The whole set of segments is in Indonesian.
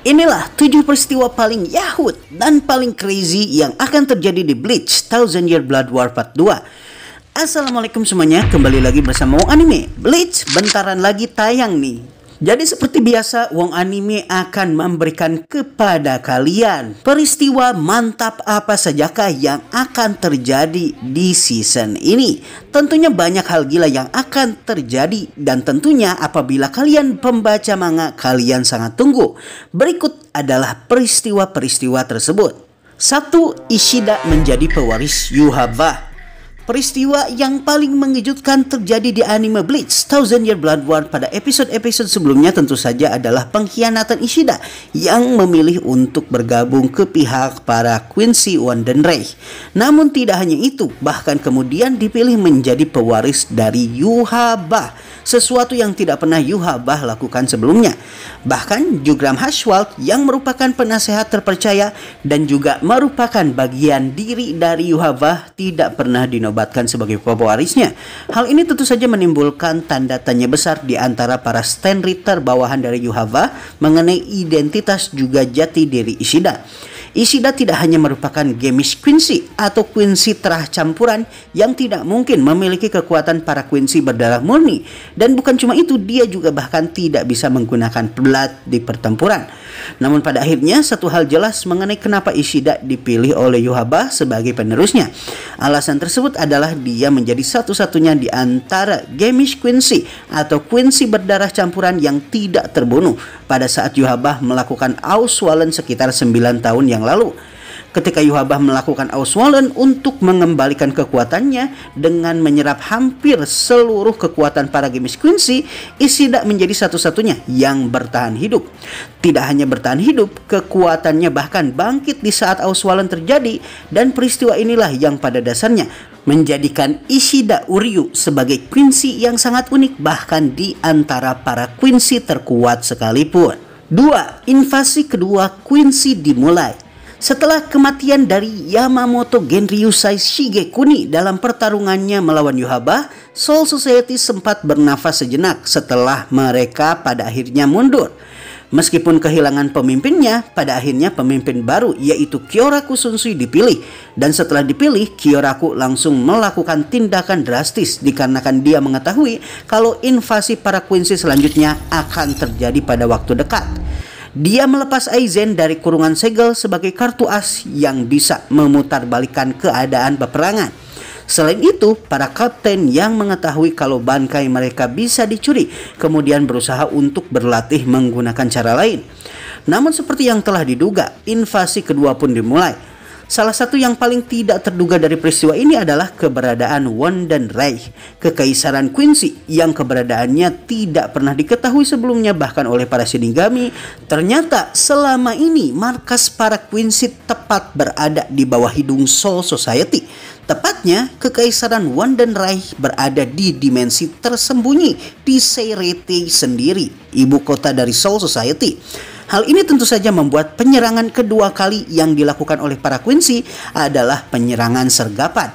Inilah tujuh peristiwa paling yahut dan paling crazy yang akan terjadi di Bleach Thousand Year Blood War Part 2. Assalamualaikum semuanya, kembali lagi bersama Anime. Bleach bentaran lagi tayang nih. Jadi seperti biasa, Wong Anime akan memberikan kepada kalian peristiwa mantap apa sajakah yang akan terjadi di season ini. Tentunya banyak hal gila yang akan terjadi dan tentunya apabila kalian pembaca manga, kalian sangat tunggu. Berikut adalah peristiwa-peristiwa tersebut. Satu, Ishida menjadi pewaris Yuhaba Peristiwa yang paling mengejutkan terjadi di anime Bleach Thousand Year Blood War pada episode-episode sebelumnya tentu saja adalah pengkhianatan Ishida yang memilih untuk bergabung ke pihak para Quincy dan Wandenrei. Namun tidak hanya itu, bahkan kemudian dipilih menjadi pewaris dari Yuhaba, sesuatu yang tidak pernah Yuhaba lakukan sebelumnya. Bahkan Jugram Hashwald yang merupakan penasehat terpercaya dan juga merupakan bagian diri dari Yuhabah tidak pernah dinobatkan sebagai pewarisnya. Hal ini tentu saja menimbulkan tanda tanya besar di antara para reader bawahan dari Yuhabah mengenai identitas juga jati diri Ishida. Isida tidak hanya merupakan Gemis Quincy atau Quincy terah campuran yang tidak mungkin memiliki kekuatan para Quincy berdarah murni dan bukan cuma itu dia juga bahkan tidak bisa menggunakan pelat di pertempuran. Namun pada akhirnya satu hal jelas mengenai kenapa Ishida dipilih oleh Yuhaba sebagai penerusnya. Alasan tersebut adalah dia menjadi satu-satunya di antara Gemish Quincy atau Quincy berdarah campuran yang tidak terbunuh pada saat Yuhaba melakukan Auswallen sekitar 9 tahun yang lalu ketika Yuhabah melakukan auswalen untuk mengembalikan kekuatannya dengan menyerap hampir seluruh kekuatan para gemis Quincy, Isida menjadi satu-satunya yang bertahan hidup. Tidak hanya bertahan hidup, kekuatannya bahkan bangkit di saat auswalen terjadi dan peristiwa inilah yang pada dasarnya menjadikan Ishida Uryu sebagai Quincy yang sangat unik bahkan di antara para Quincy terkuat sekalipun. 2. Invasi kedua Quincy dimulai setelah kematian dari Yamamoto Genryusai Shigekuni dalam pertarungannya melawan Yuhaba, Soul Society sempat bernafas sejenak setelah mereka pada akhirnya mundur. Meskipun kehilangan pemimpinnya, pada akhirnya pemimpin baru yaitu Kyoraku Sunsui dipilih. Dan setelah dipilih, Kyoraku langsung melakukan tindakan drastis dikarenakan dia mengetahui kalau invasi para Quincy selanjutnya akan terjadi pada waktu dekat. Dia melepas Aizen dari kurungan segel sebagai kartu as yang bisa memutarbalikkan keadaan peperangan. Selain itu, para kapten yang mengetahui kalau bangkai mereka bisa dicuri, kemudian berusaha untuk berlatih menggunakan cara lain. Namun seperti yang telah diduga, invasi kedua pun dimulai Salah satu yang paling tidak terduga dari peristiwa ini adalah keberadaan and Reich, kekaisaran Quincy yang keberadaannya tidak pernah diketahui sebelumnya bahkan oleh para Shinigami. Ternyata selama ini markas para Quincy tepat berada di bawah hidung Soul Society. Tepatnya, kekaisaran and Reich berada di dimensi tersembunyi di Seirete sendiri, ibu kota dari Soul Society. Hal ini tentu saja membuat penyerangan kedua kali yang dilakukan oleh para Quincy adalah penyerangan sergapan.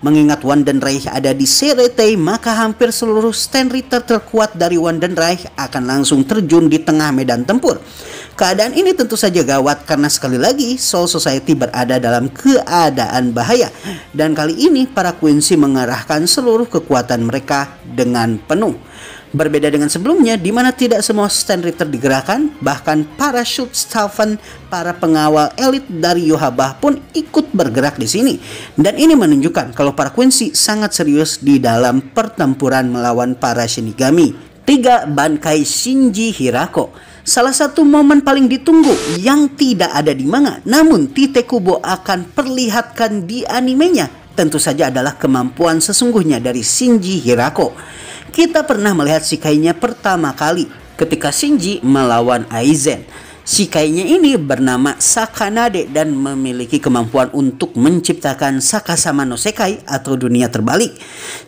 Mengingat Wandenreich ada di Serete, maka hampir seluruh stand Ritter terkuat dari Wandenreich akan langsung terjun di tengah medan tempur. Keadaan ini tentu saja gawat karena sekali lagi Soul Society berada dalam keadaan bahaya. Dan kali ini para Quincy mengarahkan seluruh kekuatan mereka dengan penuh. Berbeda dengan sebelumnya, di mana tidak semua stand tergerakkan, digerakkan, bahkan para shoot staffan, para pengawal elit dari Yohabah pun ikut bergerak di sini. Dan ini menunjukkan kalau para Quincy sangat serius di dalam pertempuran melawan para Shinigami. 3. Bankai Shinji Hirako Salah satu momen paling ditunggu yang tidak ada di manga, namun Tite Kubo akan perlihatkan di animenya tentu saja adalah kemampuan sesungguhnya dari Shinji Hirako. Kita pernah melihat Shikainya pertama kali ketika Shinji melawan Aizen Si kainya ini bernama Sakanade dan memiliki kemampuan untuk menciptakan Sakasama no Sekai atau dunia terbalik.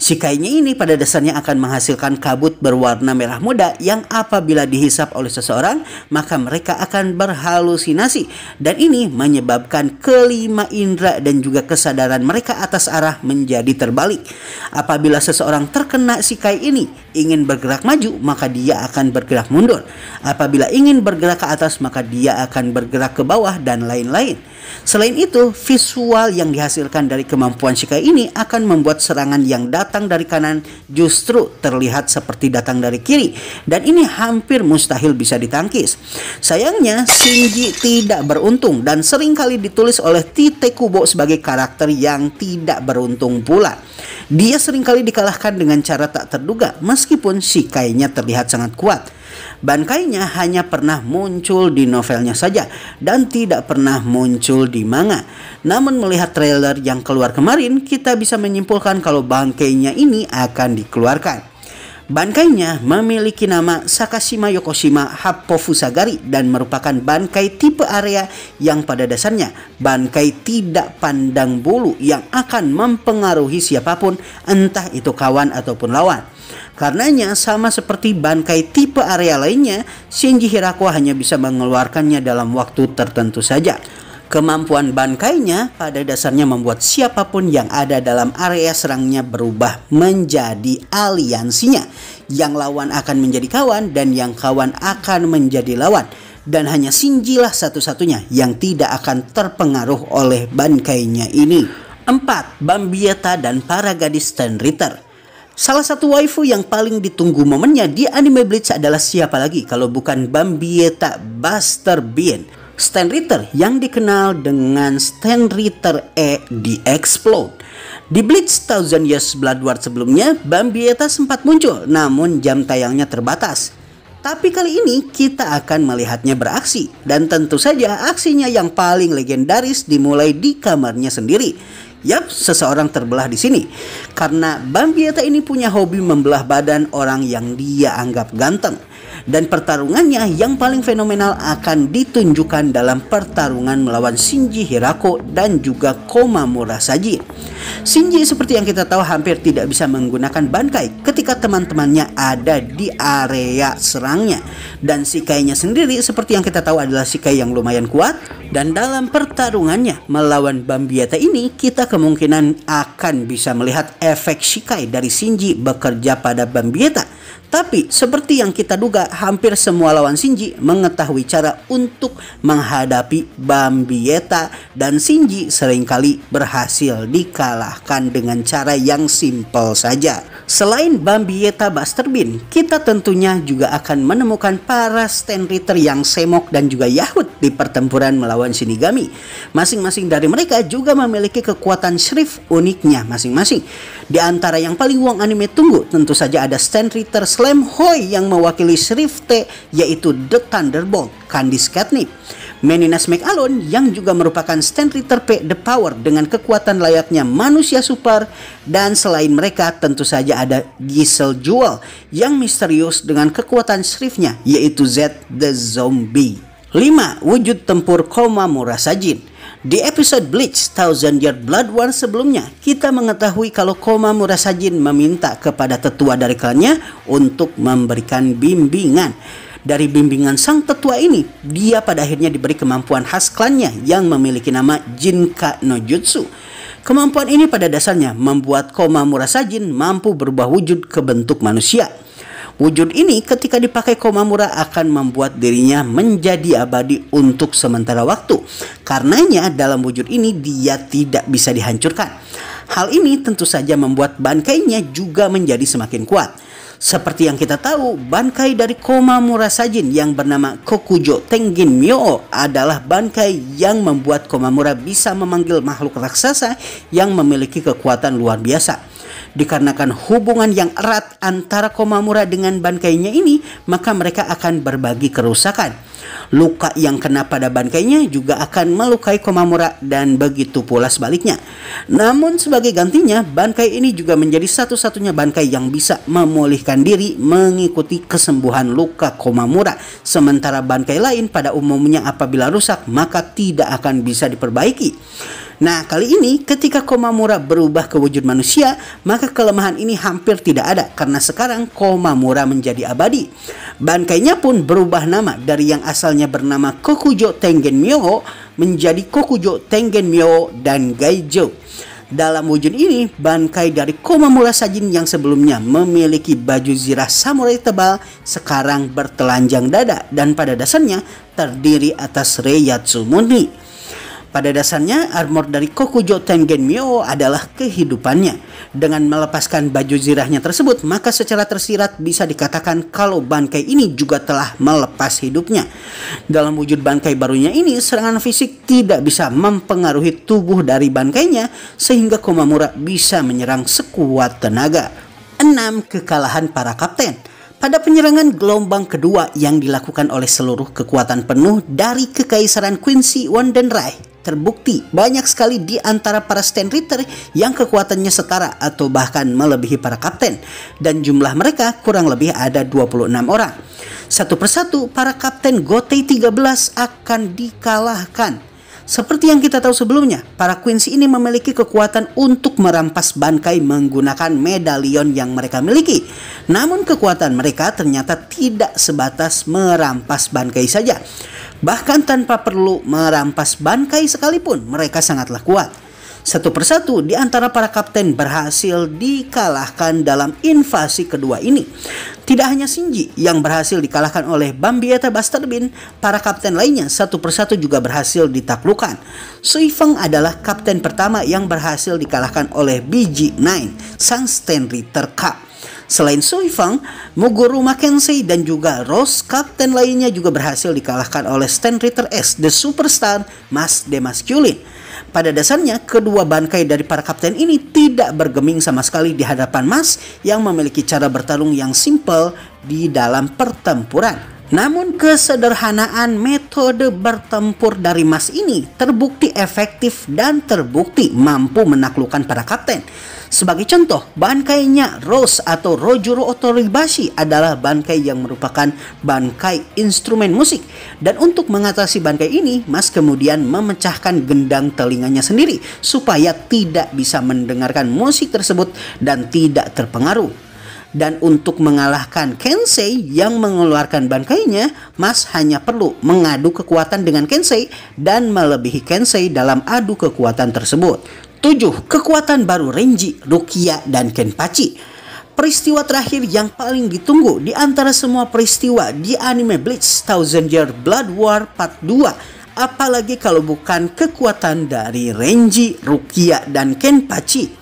Si kainya ini pada dasarnya akan menghasilkan kabut berwarna merah muda yang apabila dihisap oleh seseorang maka mereka akan berhalusinasi dan ini menyebabkan kelima indera dan juga kesadaran mereka atas arah menjadi terbalik. Apabila seseorang terkena si kai ini ingin bergerak maju maka dia akan bergerak mundur. Apabila ingin bergerak ke atas maka maka dia akan bergerak ke bawah dan lain-lain. Selain itu, visual yang dihasilkan dari kemampuan Shikai ini akan membuat serangan yang datang dari kanan justru terlihat seperti datang dari kiri dan ini hampir mustahil bisa ditangkis. Sayangnya, Shinji tidak beruntung dan seringkali ditulis oleh Tite Kubo sebagai karakter yang tidak beruntung pula. Dia seringkali dikalahkan dengan cara tak terduga meskipun Shikainya terlihat sangat kuat. Bankainya hanya pernah muncul di novelnya saja dan tidak pernah muncul di manga. Namun melihat trailer yang keluar kemarin, kita bisa menyimpulkan kalau bangkainya ini akan dikeluarkan. Bankainya memiliki nama Sakashima Yokoshima Hapofusagari dan merupakan bankai tipe area yang pada dasarnya bankai tidak pandang bulu yang akan mempengaruhi siapapun entah itu kawan ataupun lawan. Karenanya sama seperti bankai tipe area lainnya, Shinji Hirako hanya bisa mengeluarkannya dalam waktu tertentu saja. Kemampuan bangkainya pada dasarnya membuat siapapun yang ada dalam area serangnya berubah menjadi aliansinya. Yang lawan akan menjadi kawan dan yang kawan akan menjadi lawan. Dan hanya Shinjilah satu-satunya yang tidak akan terpengaruh oleh bankainya ini. 4. Bambieta dan para gadis Ten Ritter Salah satu waifu yang paling ditunggu momennya di anime Bleach adalah siapa lagi kalau bukan Bambieta Buster Bean. Stan Ritter yang dikenal dengan Stan Ritter E di Explode. Di Blitz Thousand Years Bloodward sebelumnya, Bambieta sempat muncul, namun jam tayangnya terbatas. Tapi kali ini kita akan melihatnya beraksi dan tentu saja aksinya yang paling legendaris dimulai di kamarnya sendiri. Yap, seseorang terbelah di sini karena Bambieta ini punya hobi membelah badan orang yang dia anggap ganteng dan pertarungannya yang paling fenomenal akan ditunjukkan dalam pertarungan melawan Shinji Hirako dan juga Komamura Saji. Shinji seperti yang kita tahu hampir tidak bisa menggunakan bankai ketika teman-temannya ada di area serangnya dan Sikainya sendiri seperti yang kita tahu adalah Sikai yang lumayan kuat dan dalam pertarungannya melawan Bambiata ini kita kemungkinan akan bisa melihat efek Shikai dari Shinji bekerja pada Bambiata tapi seperti yang kita duga, hampir semua lawan Shinji mengetahui cara untuk menghadapi Bambieta dan Shinji seringkali berhasil dikalahkan dengan cara yang simpel saja. Selain Bambieta Buster Bean, kita tentunya juga akan menemukan para stand Ritter yang semok dan juga Yahut di pertempuran melawan Shinigami. Masing-masing dari mereka juga memiliki kekuatan shrift uniknya masing-masing. Di antara yang paling uang anime tunggu tentu saja ada stand Ritter Slam Hoy yang mewakili Shrift T yaitu The Thunderbolt Candice Catnip. Meninas McAllen yang juga merupakan stand Ritter P The Power dengan kekuatan layaknya manusia super dan selain mereka tentu saja ada Giselle Jewel yang misterius dengan kekuatan shriftnya yaitu Z The Zombie. 5. Wujud tempur Koma Murasajin di episode Bleach Thousand Year Blood War sebelumnya, kita mengetahui kalau Koma Murasajin meminta kepada tetua dari klannya untuk memberikan bimbingan. Dari bimbingan sang tetua ini, dia pada akhirnya diberi kemampuan khas klannya yang memiliki nama Jinka no Jutsu. Kemampuan ini pada dasarnya membuat Koma Murasajin mampu berubah wujud ke bentuk manusia. Wujud ini ketika dipakai Komamura akan membuat dirinya menjadi abadi untuk sementara waktu. Karenanya dalam wujud ini dia tidak bisa dihancurkan. Hal ini tentu saja membuat bangkainya juga menjadi semakin kuat. Seperti yang kita tahu, bangkai dari Komamura Sajin yang bernama Kokujo Tengin Myo adalah bangkai yang membuat Komamura bisa memanggil makhluk raksasa yang memiliki kekuatan luar biasa. Dikarenakan hubungan yang erat antara Komamura dengan bangkainya ini, maka mereka akan berbagi kerusakan. Luka yang kena pada bangkainya juga akan melukai Komamura dan begitu pula sebaliknya. Namun sebagai gantinya, bangkai ini juga menjadi satu-satunya bangkai yang bisa memulihkan diri mengikuti kesembuhan luka Komamura. Sementara bangkai lain pada umumnya apabila rusak maka tidak akan bisa diperbaiki. Nah, kali ini ketika Komamura berubah ke wujud manusia, maka kelemahan ini hampir tidak ada karena karena sekarang Komamura menjadi abadi. Bankainya pun berubah nama dari yang asalnya bernama Kokujo Tengen Myoho menjadi Kokujo Tengen Myoho dan Gaijo. Dalam wujud ini, bangkai dari Komamura Sajin yang sebelumnya memiliki baju zirah samurai tebal sekarang bertelanjang dada dan pada dasarnya terdiri atas Reiatsu Muni. Pada dasarnya, armor dari Kokujo Mio adalah kehidupannya. Dengan melepaskan baju zirahnya tersebut, maka secara tersirat bisa dikatakan kalau bangkai ini juga telah melepas hidupnya. Dalam wujud bangkai barunya ini, serangan fisik tidak bisa mempengaruhi tubuh dari bangkainya sehingga Komamura bisa menyerang sekuat tenaga. 6. Kekalahan para kapten pada penyerangan gelombang kedua yang dilakukan oleh seluruh kekuatan penuh dari Kekaisaran Quincy Wandenrai Terbukti banyak sekali di antara para stand Ritter yang kekuatannya setara atau bahkan melebihi para kapten dan jumlah mereka kurang lebih ada 26 orang. Satu persatu para kapten Gotei 13 akan dikalahkan seperti yang kita tahu sebelumnya, para Quincy ini memiliki kekuatan untuk merampas bangkai menggunakan medalion yang mereka miliki. Namun kekuatan mereka ternyata tidak sebatas merampas bangkai saja. Bahkan tanpa perlu merampas bangkai sekalipun, mereka sangatlah kuat. Satu persatu di antara para kapten berhasil dikalahkan dalam invasi kedua ini. Tidak hanya Shinji yang berhasil dikalahkan oleh Bambieta Buster para kapten lainnya satu persatu juga berhasil ditaklukan. Sui Feng adalah kapten pertama yang berhasil dikalahkan oleh BG9, sang Stanley terkap. Selain Sui Feng, Muguru Mackenzie dan juga Rose kapten lainnya juga berhasil dikalahkan oleh Stan Ritter S, The Superstar, Mas Demasculin. Pada dasarnya, kedua bangkai dari para kapten ini tidak bergeming sama sekali di hadapan Mas yang memiliki cara bertarung yang simpel di dalam pertempuran. Namun kesederhanaan metode bertempur dari Mas ini terbukti efektif dan terbukti mampu menaklukkan para kapten. Sebagai contoh, bankainya Rose atau Rojuro Otoribashi adalah bangkai yang merupakan bangkai instrumen musik. Dan untuk mengatasi bangkai ini, Mas kemudian memecahkan gendang telinganya sendiri supaya tidak bisa mendengarkan musik tersebut dan tidak terpengaruh dan untuk mengalahkan Kensei yang mengeluarkan bangkainya, Mas hanya perlu mengadu kekuatan dengan Kensei dan melebihi Kensei dalam adu kekuatan tersebut. 7. Kekuatan baru Renji, Rukia, dan Kenpachi peristiwa terakhir yang paling ditunggu di antara semua peristiwa di anime Bleach Thousand Year Blood War Part 2 apalagi kalau bukan kekuatan dari Renji, Rukia, dan Kenpachi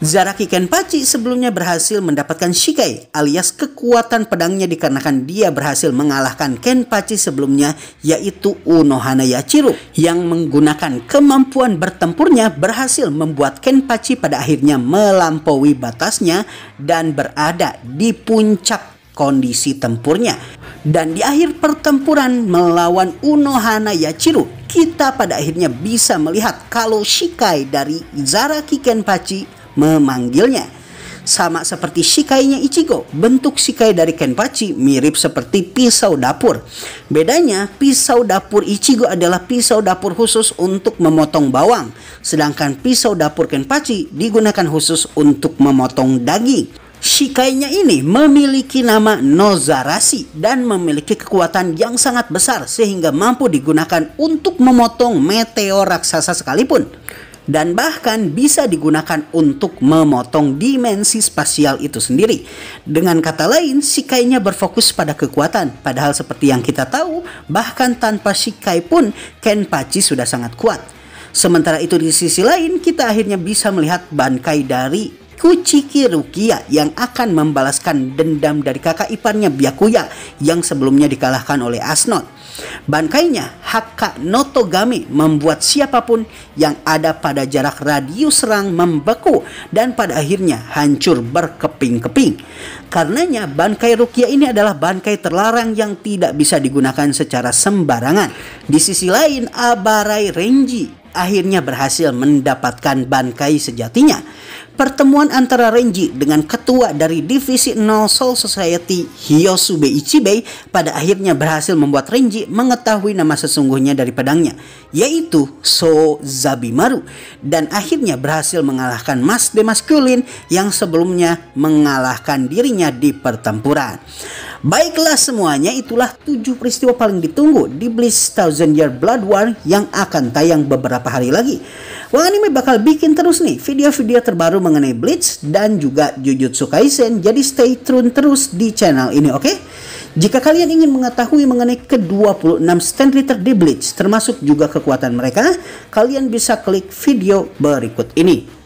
Zaraki Kenpachi sebelumnya berhasil mendapatkan Shikai alias kekuatan pedangnya dikarenakan dia berhasil mengalahkan Kenpachi sebelumnya yaitu Unohana Yachiru yang menggunakan kemampuan bertempurnya berhasil membuat Kenpachi pada akhirnya melampaui batasnya dan berada di puncak kondisi tempurnya. Dan di akhir pertempuran melawan Unohana Yachiru, kita pada akhirnya bisa melihat kalau Shikai dari Zaraki Kenpachi memanggilnya. Sama seperti shikainya Ichigo, bentuk shikai dari Kenpachi mirip seperti pisau dapur. Bedanya, pisau dapur Ichigo adalah pisau dapur khusus untuk memotong bawang, sedangkan pisau dapur Kenpachi digunakan khusus untuk memotong daging. Shikainya ini memiliki nama Nozarashi dan memiliki kekuatan yang sangat besar sehingga mampu digunakan untuk memotong meteor raksasa sekalipun dan bahkan bisa digunakan untuk memotong dimensi spasial itu sendiri. Dengan kata lain, Shikai-nya berfokus pada kekuatan, padahal seperti yang kita tahu, bahkan tanpa Shikai pun Kenpachi sudah sangat kuat. Sementara itu di sisi lain, kita akhirnya bisa melihat bangkai dari Kuchiki Rukia yang akan membalaskan dendam dari kakak iparnya Byakuya yang sebelumnya dikalahkan oleh Asnod. Bankainya Haka Notogami membuat siapapun yang ada pada jarak radius serang membeku dan pada akhirnya hancur berkeping-keping. Karenanya bankai Rukia ini adalah bankai terlarang yang tidak bisa digunakan secara sembarangan. Di sisi lain Abarai Renji akhirnya berhasil mendapatkan bankai sejatinya pertemuan antara Renji dengan ketua dari Divisi 0 Soul Society Hiyosube Ichibei pada akhirnya berhasil membuat Renji mengetahui nama sesungguhnya dari pedangnya, yaitu So Zabimaru, dan akhirnya berhasil mengalahkan Mas Demaskulin yang sebelumnya mengalahkan dirinya di pertempuran. Baiklah semuanya, itulah 7 peristiwa paling ditunggu di Bleach Thousand Year Blood War yang akan tayang beberapa hari lagi. Wang Anime bakal bikin terus nih video-video terbaru mengenai Bleach dan juga Jujutsu Kaisen, jadi stay tune terus di channel ini, oke? Okay? Jika kalian ingin mengetahui mengenai ke-26 stand liter di Bleach, termasuk juga kekuatan mereka, kalian bisa klik video berikut ini.